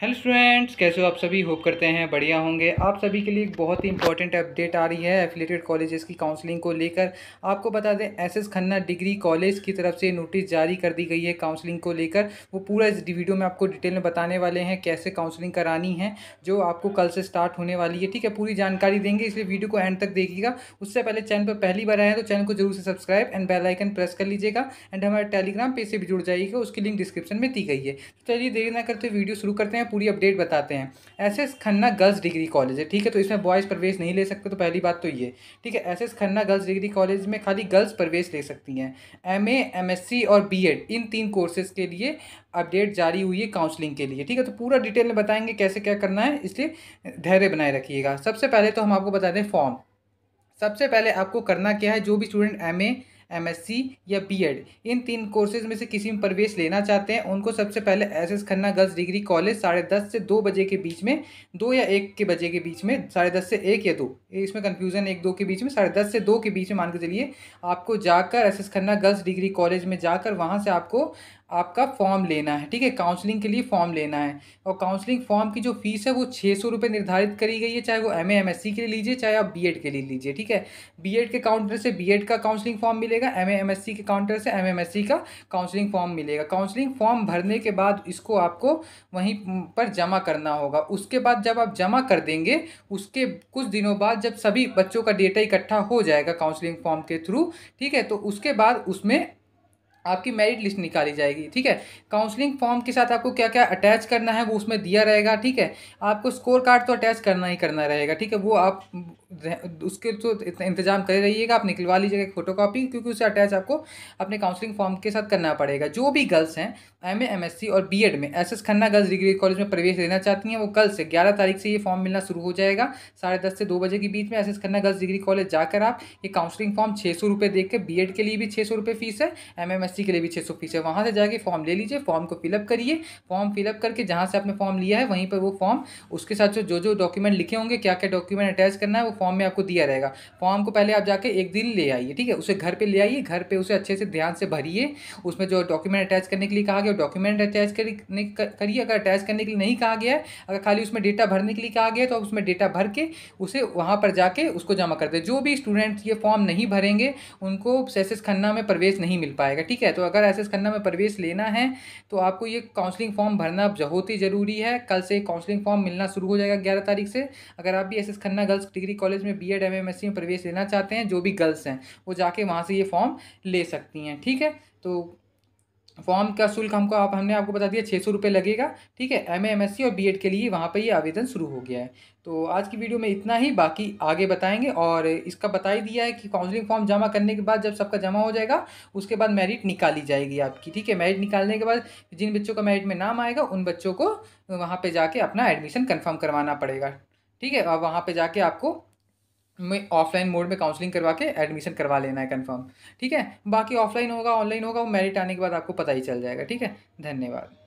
hello students कैसे हो आप सभी होप करते हैं बढ़िया होंगे आप सभी के लिए एक बहुत ही इंपॉर्टेंट अपडेट आ रही है एफिलेटेड कॉलेजेस की काउंसलिंग को लेकर आपको बता दें S S Khanna degree college की तरफ से नोटिस जारी कर दी गई है काउंसलिंग को लेकर वो पूरा इस वीडियो में आपको डिटेल में बताने वाले हैं कैसे काउंसलिंग करानी है जो आपको कल से स्टार्ट होने वाली है ठीक है पूरी जानकारी देंगे इसलिए वीडियो को एंड तक देखिएगा उससे पहले चैनल पर पहली बार आए हैं तो चैनल को जरूर से सब्सक्राइब एंड बेलाइकन प्रेस कर लीजिएगा एंड हमारे टेलीग्राम पेज से भी जुड़ जाइएगा उसकी लिंक डिस्क्रिप्शन में दी गई है तो चलिए देरी ना करते वीडियो शुरू करते हैं हैं पूरी अपडेट बताते हैं S S Khanna girls degree college है ठीक है तो इसमें बॉयज़ प्रवेश नहीं ले सकते तो पहली बात तो ये ठीक है S S Khanna girls degree college में खाली गर्ल्स प्रवेश ले सकती हैं एम सी और एड इन तीन कोर्सेज़ के लिए अपडेट जारी हुई है काउंसलिंग के लिए ठीक है तो पूरा डिटेल में बताएंगे कैसे क्या करना है इसलिए धैर्य बनाए रखिएगा सबसे पहले तो हम आपको बता दें फॉर्म सबसे पहले आपको करना क्या है जो भी स्टूडेंट एम एमएससी या बीएड इन तीन कोर्सेज में से किसी में प्रवेश लेना चाहते हैं उनको सबसे पहले S S Khanna girls degree college साढ़े दस से दो बजे के बीच में दो या एक के बजे के बीच में साढ़े दस से एक या दो इसमें कन्फ्यूज़न एक दो के बीच में साढ़े दस से दो के बीच में मान के चलिए आपको जाकर S S Khanna girls degree college में जाकर वहाँ से आपको आपका फॉर्म लेना है ठीक है काउंसलिंग के लिए फॉर्म लेना है और काउंसलिंग फॉर्म की जो फीस है वो छः सौ रुपये निर्धारित करी गई है चाहे वो एम एम एस सी के लिए लीजिए चाहे आप बी एड के लिए लीजिए ठीक है बी एड के काउंटर से बी एड का काउंसलिंग फॉर्म मिलेगा एम एम एस सी के काउंटर से एम एम एस सी का काउंसलिंग फॉर्म मिलेगा काउंसलिंग फॉर्म भरने के बाद इसको आपको वहीं पर जमा करना होगा उसके बाद जब आप जमा कर देंगे उसके कुछ दिनों बाद जब सभी बच्चों का डेटा इकट्ठा हो जाएगा काउंसलिंग फॉर्म के थ्रू ठीक है तो उसके बाद उसमें आपकी मेरिट लिस्ट निकाली जाएगी ठीक है काउंसलिंग फॉर्म के साथ आपको क्या क्या अटैच करना है वो उसमें दिया रहेगा ठीक है आपको स्कोर कार्ड तो अटैच करना ही करना रहेगा ठीक है वो आप उसके तो इंतजाम कर रहिएगा आप निकलवा लीजिएगा फोटो कापी क्योंकि उसे अटैच आपको अपने काउंसलिंग फॉर्म के साथ करना पड़ेगा जो भी गर्ल्स हैं एम एम एस सी और बी एड में S S Khanna girls degree college में प्रवेश लेना चाहती हैं वो कल से ग्यारह तारीख से ये फॉर्म मिलना शुरू हो जाएगा साढ़े दस से दो बजे के बीच में S S Khanna girls degree college जाकर आप ये काउंसलिंग फॉर्म छः सौ रुपये देख के बी एड के लिए भी छः सौ रुपये फीस है एम एम एस सी के लिए भी छः सौ फीस है वहाँ से जाके फॉर्म ले लीजिए फॉर्म को फिलअप करिए फॉर्म फिलअप करके जहाँ से आपने फॉर्म लिया है वहीं पर वो फॉर्म उसके साथ जो जो डॉक्यूमेंट लिखे होंगे क्या क्या डॉक्यूमेंट अटैच करना है वो फॉर्म में आपको दिया रहेगा फॉर्म को पहले आप जाके एक दिन ले आइए ठीक है उसे घर पर ले आइए घर पर उसे अच्छे से ध्यान से भरिए उसमें जो डॉक्यूमेंट अटैच करने के लिए कहा गया डॉक्यूमेंट अटैच करिए अगर अटैच करने के लिए नहीं कहा गया है अगर खाली उसमें डेटा भरने के लिए कहा गया तो आप उसमें डेटा भर के उसे वहाँ पर जाके उसको जमा कर दे जो भी स्टूडेंट ये फॉर्म नहीं भरेंगे उनको एस एस खन्ना में प्रवेश नहीं मिल पाएगा ठीक है तो अगर एस एस खन्ना में प्रवेश लेना है तो आपको ये काउंसलिंग फॉर्म भरना बहुत ही ज़रूरी है कल से काउंसलिंग फॉर्म मिलना शुरू हो जाएगा ग्यारह तारीख से अगर आप भी S S Khanna girls degree college में B Ed M M S C में प्रवेश लेना चाहते हैं जो भी गर्ल्स हैं वो जाके वहाँ से ये फॉर्म ले सकती हैं ठीक है तो फॉर्म का शुल्क हमको आप हमने आपको बता दिया छः सौ रुपये लगेगा ठीक है एम एम एस सी और बी एड के लिए वहाँ पर ये आवेदन शुरू हो गया है तो आज की वीडियो में इतना ही बाकी आगे बताएंगे और इसका बता ही दिया है कि काउंसलिंग फॉर्म जमा करने के बाद जब सबका जमा हो जाएगा उसके बाद मेरिट निकाली जाएगी आपकी ठीक है मेरिट निकालने के बाद जिन बच्चों का मेरिट में नाम आएगा उन बच्चों को वहाँ पर जाके अपना एडमिशन कन्फर्म करवाना पड़ेगा ठीक है और वहाँ पर जाके आपको में ऑफलाइन मोड में काउंसलिंग करवा के एडमिशन करवा लेना है कंफर्म ठीक है बाकी ऑफलाइन होगा ऑनलाइन होगा वो मेरिट आने के बाद आपको पता ही चल जाएगा ठीक है धन्यवाद